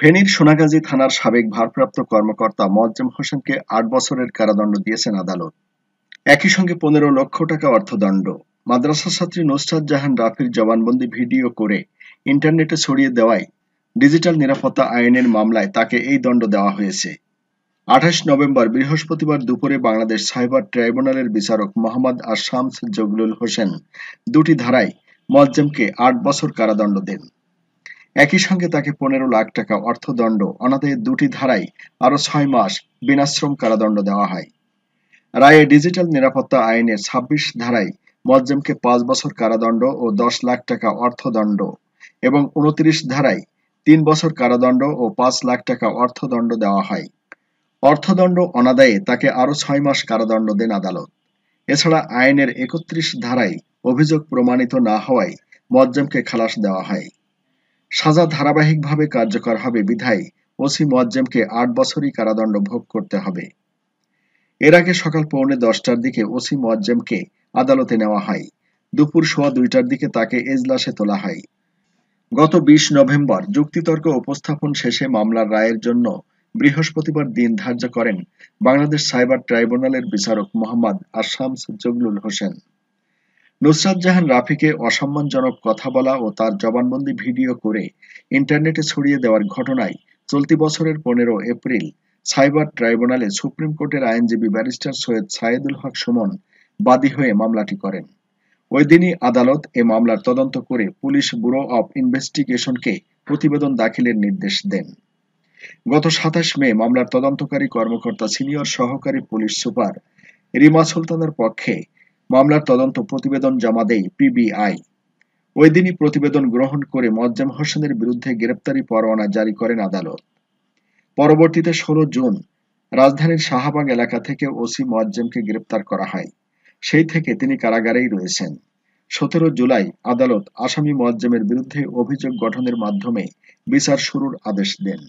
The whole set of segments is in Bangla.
ফেনীর সোনাগাজী থানার সাবেক ভারপ্রাপ্ত কর্মকর্তা মোয়াজ্জেম হোসেনকে আট বছরের কারাদণ্ড দিয়েছেন আদালত একই সঙ্গে পনেরো লক্ষ টাকা অর্থদণ্ড মাদ্রাসা ছাত্রী নুসরাত জাহান রাফির জবানবন্দি ভিডিও করে ইন্টারনেটে ছড়িয়ে দেওয়ায় ডিজিটাল নিরাপত্তা আইনের মামলায় তাকে এই দণ্ড দেওয়া হয়েছে আঠাশ নভেম্বর বৃহস্পতিবার দুপুরে বাংলাদেশ সাইবার ট্রাইব্যুনালের বিচারক মোহাম্মদ আর শামস জগলুল হোসেন দুটি ধারায় মোয়াজ্জেমকে আট বছর কারাদণ্ড দেন একই সঙ্গে তাকে পনেরো লাখ টাকা অর্থদণ্ড অনাদের দুটি ধারায় আরো ছয় মাস বিনাশ্রম কারাদণ্ড দেওয়া হয় রায়ে ডিজিটাল নিরাপত্তা আইনের ছাব্বিশ ধারায় মজ্জেমকে পাঁচ বছর কারাদণ্ড ও দশ লাখ টাকা অর্থদণ্ড এবং উনত্রিশ ধারায় তিন বছর কারাদণ্ড ও পাঁচ লাখ টাকা অর্থদণ্ড দেওয়া হয় অর্থদণ্ড অনাদায়ে তাকে আরও ছয় মাস কারাদণ্ড দেন আদালত এছাড়া আইনের একত্রিশ ধারায় অভিযোগ প্রমাণিত না হওয়ায় মজ্জেমকে খালাস দেওয়া হয় সাজা ধারাবাহিকভাবে কার্যকর হবে বিধায় ওসি মোয়াজ্জেমকে আট বছরই কারাদণ্ড ভোগ করতে হবে এর আগে সকাল পৌনে দশটার দিকে ওসি মোয়াজ্জেমকে আদালতে নেওয়া হয় দুপুর সোয়া দুইটার দিকে তাকে এজলাসে তোলা হয় গত বিশ নভেম্বর যুক্তিতর্ক উপস্থাপন শেষে মামলার রায়ের জন্য বৃহস্পতিবার দিন ধার্য করেন বাংলাদেশ সাইবার ট্রাইব্যুনালের বিচারক মোহাম্মদ আশামস জগলুল হোসেন নুসরাত জাহান রাফিকে অসম্মানজনক কথা বলা ও তার জবানবন্দি ভিডিও করে ইন্টারনেটে ছড়িয়ে দেওয়ার ঘটনায় চলতি বছরের পনেরো এপ্রিল সাইবার ট্রাইব্যুনালে সুপ্রিম কোর্টের আইনজীবী ব্যারিস্টার সৈয়দ সায়েদুল হক সুমন বাদী হয়ে মামলাটি করেন ওই দিনই আদালত এ মামলার তদন্ত করে পুলিশ ব্যুরো অব ইনভেস্টিগেশনকে প্রতিবেদন দাখিলের নির্দেশ দেন গত সাতাশ মে মামলার তদন্তকারী কর্মকর্তা সিনিয়র সহকারী পুলিশ সুপার রিমা সুলতানের পক্ষে মামলার তদন্ত প্রতিবেদন জমা দেয় পিবিআই ওই দিনই প্রতিবেদন গ্রহণ করে মজ্জাম হোসেনের বিরুদ্ধে গ্রেপ্তারি পরোয়ানা জারি করেন আদালত পরবর্তীতে ষোলো জুন রাজধানীর শাহবাগ এলাকা থেকে ওসি মোয়াজ্জেমকে গ্রেপ্তার করা হয় সেই থেকে তিনি কারাগারেই রয়েছেন সতেরো জুলাই আদালত আসামি মোয়াজ্জেমের বিরুদ্ধে অভিযোগ গঠনের মাধ্যমে বিচার শুরুর আদেশ দেন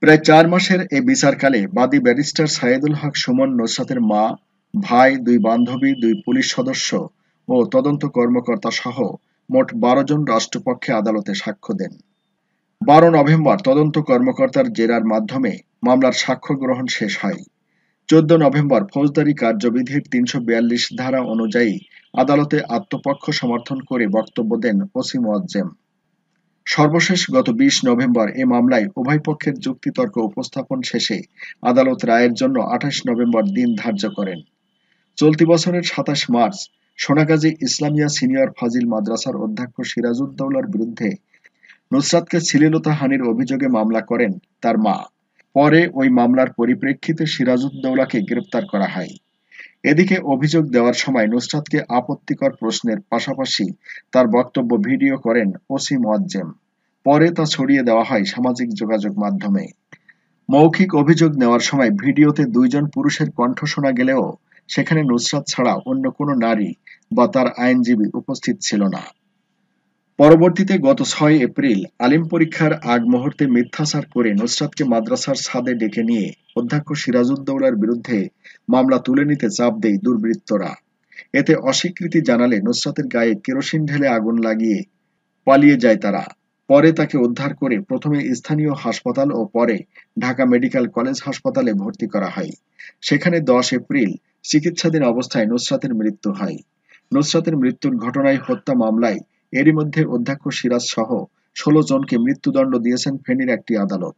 প্রায় চার মাসের এই বিচারকালে বাদী ব্যারিস্টার সাইদুল হক সুমন নুসরাতের মা ভাই দুই বান্ধবী দুই পুলিশ সদস্য ও তদন্ত কর্মকর্তা সহ মোট বারো জন রাষ্ট্রপক্ষে আদালতে সাক্ষ্য দেন বারো নভেম্বর তদন্ত কর্মকর্তার জেরার মাধ্যমে মামলার সাক্ষ্য গ্রহণ শেষ হয় চোদ্দ নভেম্বর ফৌজদারি কার্যবিধির তিনশো বিয়াল্লিশ ধারা অনুযায়ী আদালতে আত্মপক্ষ সমর্থন করে বক্তব্য দেন ওসি মোয়াজ্জেম সর্বশেষ গত বিশ নভেম্বর এ মামলায় উভয় পক্ষের যুক্তিতর্ক উপস্থাপন শেষে আদালত রায়ের জন্য আঠাশ নভেম্বর দিন ধার্য করেন চলতি বছরের সাতাশ মার্চ সোনাগাজী ইসলামিয়া সিনিয়র ফাজিল মাদ্রাসার অধ্যক্ষ সিরাজউদ্দৌলার বিরুদ্ধে নুসরাতকে ছিলিলতা হানির অভিযোগে মামলা করেন তার মা পরে ওই মামলার পরিপ্রেক্ষিতে সিরাজউদ্দৌলাকে গ্রেপ্তার করা হয় এদিকে অভিযোগ দেওয়ার সময় নুসরাতকে আপত্তিকর প্রশ্নের পাশাপাশি তার বক্তব্য ভিডিও করেন ওসি মোয়াজ্জেম পরে তা ছড়িয়ে দেওয়া হয় সামাজিক যোগাযোগ মাধ্যমে মৌখিক অভিযোগ নেওয়ার সময় ভিডিওতে দুইজন পুরুষের কণ্ঠ শোনা গেলেও সেখানে নুসরাত ছাড়া অন্য কোনো নারী বা তার আইনজীবী উপস্থিত ছিল না পরবর্তীতে গত ছয় এপ্রিল আলিম পরীক্ষার আগ মুহূর্তে মিথ্যাচার করে নুসরাতকে মাদ্রাসার ছাদে ডেকে নিয়ে অধ্যক্ষ সিরাজুদ্দৌলার বিরুদ্ধে মামলা তুলে নিতে চাপ দেয় দুর্বৃত্তরা এতে অস্বীকৃতি জানালে নুসরাতের গায়ে কেরোসিন ঢেলে আগুন লাগিয়ে পালিয়ে যায় তারা পরে তাকে উদ্ধার করে প্রথমে স্থানীয় হাসপাতাল ও পরে ঢাকা মেডিকেল কলেজ হাসপাতালে ভর্তি করা হয় সেখানে দশ এপ্রিল চিকিৎসাধীন অবস্থায় নুসরাতের মৃত্যু হয় নুসরাতের মৃত্যুর ঘটনায় হত্যা মামলায় এরই মধ্যে অধ্যক্ষ সিরাজ সহ ষোলো জনকে মৃত্যুদণ্ড দিয়েছেন ফেনীর একটি আদালত